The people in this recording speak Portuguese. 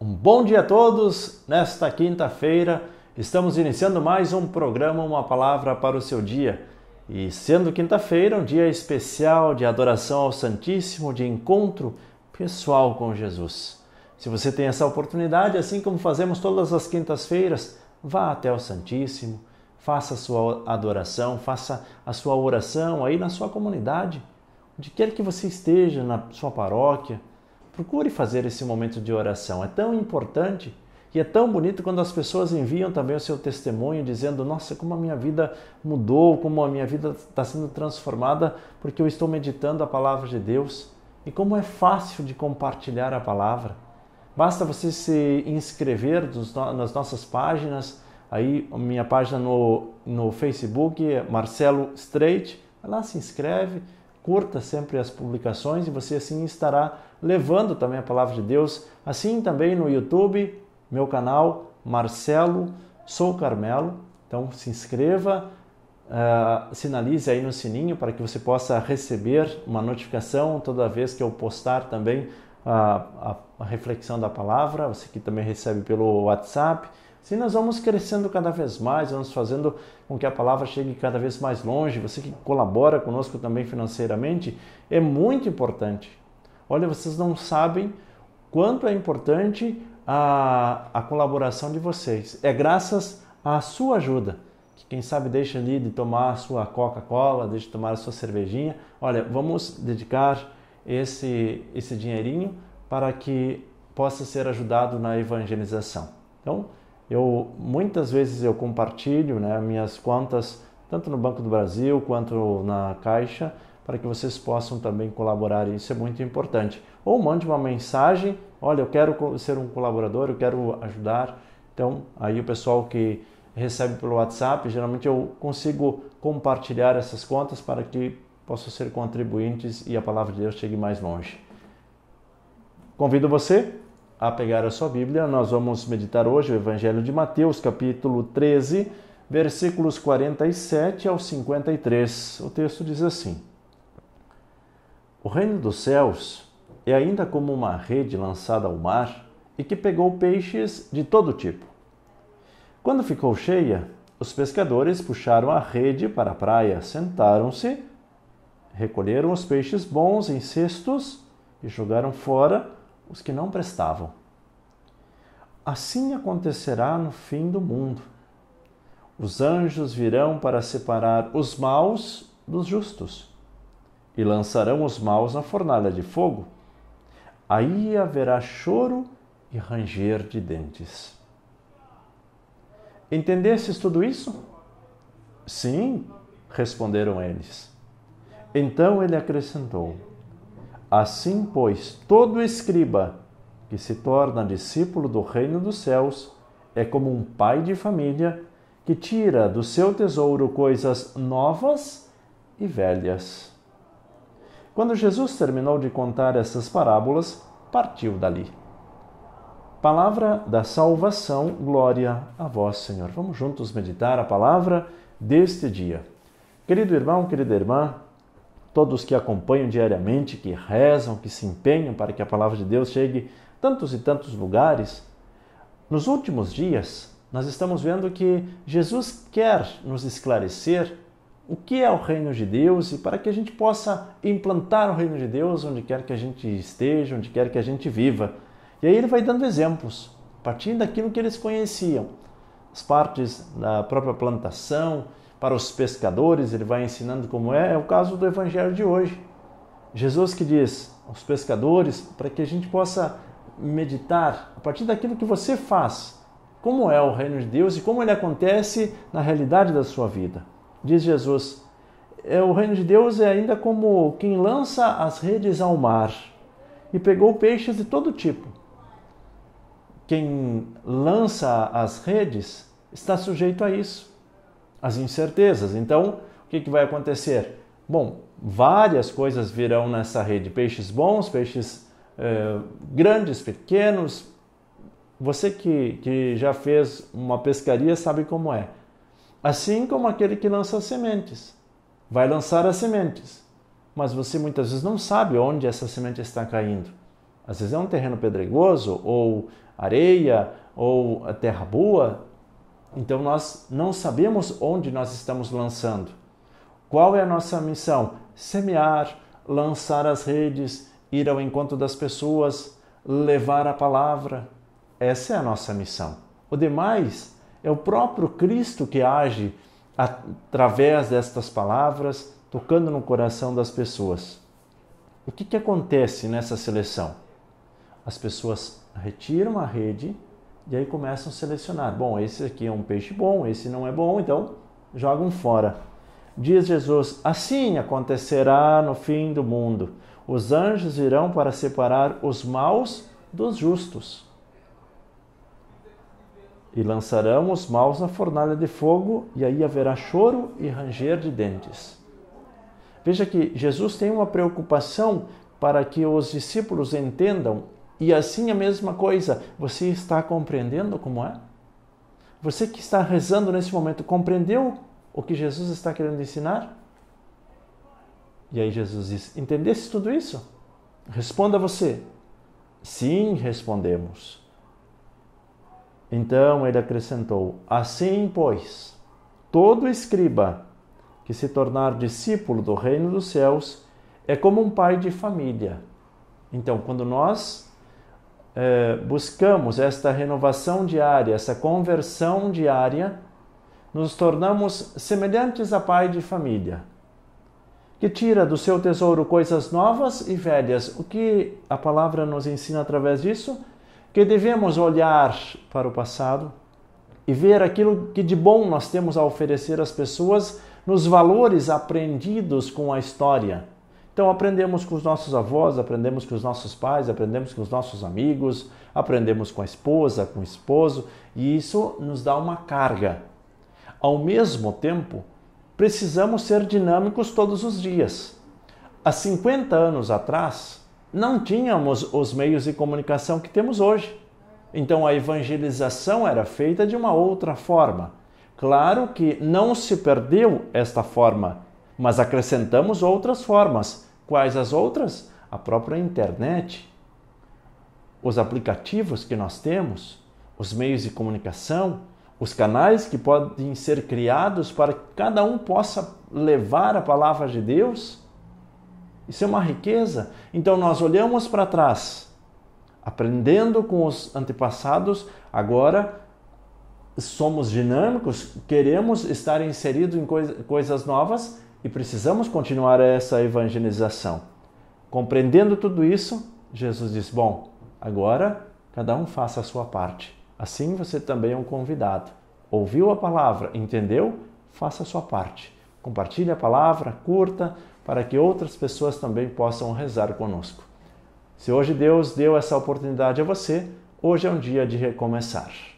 Um bom dia a todos. Nesta quinta-feira estamos iniciando mais um programa Uma Palavra para o seu dia. E sendo quinta-feira, um dia especial de adoração ao Santíssimo, de encontro pessoal com Jesus. Se você tem essa oportunidade, assim como fazemos todas as quintas-feiras, vá até o Santíssimo, faça a sua adoração, faça a sua oração aí na sua comunidade, onde quer que você esteja, na sua paróquia Procure fazer esse momento de oração. É tão importante e é tão bonito quando as pessoas enviam também o seu testemunho, dizendo: Nossa, como a minha vida mudou, como a minha vida está sendo transformada, porque eu estou meditando a palavra de Deus. E como é fácil de compartilhar a palavra. Basta você se inscrever nas nossas páginas. Aí, minha página no, no Facebook é Marcelo Straight. Vai lá, se inscreve, curta sempre as publicações e você assim estará levando também a palavra de Deus, assim também no YouTube, meu canal Marcelo Sou Carmelo. Então se inscreva, uh, sinalize aí no sininho para que você possa receber uma notificação toda vez que eu postar também a, a, a reflexão da palavra, você que também recebe pelo WhatsApp. Assim nós vamos crescendo cada vez mais, vamos fazendo com que a palavra chegue cada vez mais longe. Você que colabora conosco também financeiramente, é muito importante olha, vocês não sabem quanto é importante a, a colaboração de vocês. É graças à sua ajuda. Que quem sabe deixa ali de tomar a sua Coca-Cola, deixa de tomar a sua cervejinha. Olha, vamos dedicar esse, esse dinheirinho para que possa ser ajudado na evangelização. Então, eu muitas vezes eu compartilho né, minhas contas tanto no Banco do Brasil quanto na Caixa para que vocês possam também colaborar. Isso é muito importante. Ou mande uma mensagem: olha, eu quero ser um colaborador, eu quero ajudar. Então, aí o pessoal que recebe pelo WhatsApp, geralmente eu consigo compartilhar essas contas para que possam ser contribuintes e a palavra de Deus chegue mais longe. Convido você a pegar a sua Bíblia. Nós vamos meditar hoje o Evangelho de Mateus, capítulo 13, versículos 47 ao 53. O texto diz assim: o reino dos céus é ainda como uma rede lançada ao mar e que pegou peixes de todo tipo. Quando ficou cheia, os pescadores puxaram a rede para a praia, sentaram-se, recolheram os peixes bons em cestos e jogaram fora os que não prestavam. Assim acontecerá no fim do mundo. Os anjos virão para separar os maus dos justos e lançarão os maus na fornalha de fogo. Aí haverá choro e ranger de dentes. Entendestes tudo isso? Sim, responderam eles. Então ele acrescentou: Assim, pois, todo escriba que se torna discípulo do reino dos céus é como um pai de família que tira do seu tesouro coisas novas e velhas. Quando Jesus terminou de contar essas parábolas, partiu dali. Palavra da salvação, glória a vós, Senhor. Vamos juntos meditar a palavra deste dia. Querido irmão, querida irmã, todos que acompanham diariamente, que rezam, que se empenham para que a palavra de Deus chegue tantos e tantos lugares, nos últimos dias nós estamos vendo que Jesus quer nos esclarecer o que é o reino de Deus e para que a gente possa implantar o reino de Deus onde quer que a gente esteja, onde quer que a gente viva. E aí ele vai dando exemplos, partindo daquilo que eles conheciam. As partes da própria plantação, para os pescadores, ele vai ensinando como é, é o caso do evangelho de hoje. Jesus que diz aos pescadores para que a gente possa meditar a partir daquilo que você faz, como é o reino de Deus e como ele acontece na realidade da sua vida. Diz Jesus: é, O reino de Deus é ainda como quem lança as redes ao mar e pegou peixes de todo tipo. Quem lança as redes está sujeito a isso, às incertezas. Então, o que, que vai acontecer? Bom, várias coisas virão nessa rede: peixes bons, peixes eh, grandes, pequenos. Você que, que já fez uma pescaria sabe como é. Assim como aquele que lança as sementes. Vai lançar as sementes, mas você muitas vezes não sabe onde essa semente está caindo. Às vezes é um terreno pedregoso, ou areia, ou terra boa. Então nós não sabemos onde nós estamos lançando. Qual é a nossa missão? Semear, lançar as redes, ir ao encontro das pessoas, levar a palavra. Essa é a nossa missão. O demais é o próprio Cristo que age através destas palavras, tocando no coração das pessoas. O que, que acontece nessa seleção? As pessoas retiram a rede e aí começam a selecionar. Bom, esse aqui é um peixe bom, esse não é bom, então jogam fora. Diz Jesus: Assim acontecerá no fim do mundo. Os anjos irão para separar os maus dos justos e lançarão os maus na fornalha de fogo, e aí haverá choro e ranger de dentes. Veja que Jesus tem uma preocupação para que os discípulos entendam, e assim a mesma coisa, você está compreendendo como é? Você que está rezando nesse momento, compreendeu o que Jesus está querendo ensinar? E aí Jesus diz: Entendesse tudo isso? Responda você. Sim, respondemos. Então ele acrescentou: Assim, pois, todo escriba que se tornar discípulo do reino dos céus é como um pai de família. Então, quando nós eh, buscamos esta renovação diária, essa conversão diária, nos tornamos semelhantes a pai de família, que tira do seu tesouro coisas novas e velhas. O que a palavra nos ensina através disso? que devemos olhar para o passado e ver aquilo que de bom nós temos a oferecer às pessoas nos valores aprendidos com a história. Então aprendemos com os nossos avós, aprendemos com os nossos pais, aprendemos com os nossos amigos, aprendemos com a esposa, com o esposo, e isso nos dá uma carga. Ao mesmo tempo, precisamos ser dinâmicos todos os dias. Há 50 anos atrás, não tínhamos os meios de comunicação que temos hoje. Então a evangelização era feita de uma outra forma. Claro que não se perdeu esta forma, mas acrescentamos outras formas. Quais as outras? A própria internet, os aplicativos que nós temos, os meios de comunicação, os canais que podem ser criados para que cada um possa levar a palavra de Deus isso é uma riqueza. Então nós olhamos para trás, aprendendo com os antepassados, agora somos dinâmicos, queremos estar inseridos em coisas novas e precisamos continuar essa evangelização. Compreendendo tudo isso, Jesus diz: Bom, agora cada um faça a sua parte. Assim você também é um convidado. Ouviu a palavra, entendeu? Faça a sua parte. Compartilhe a palavra, curta, para que outras pessoas também possam rezar conosco. Se hoje Deus deu essa oportunidade a você, hoje é um dia de recomeçar.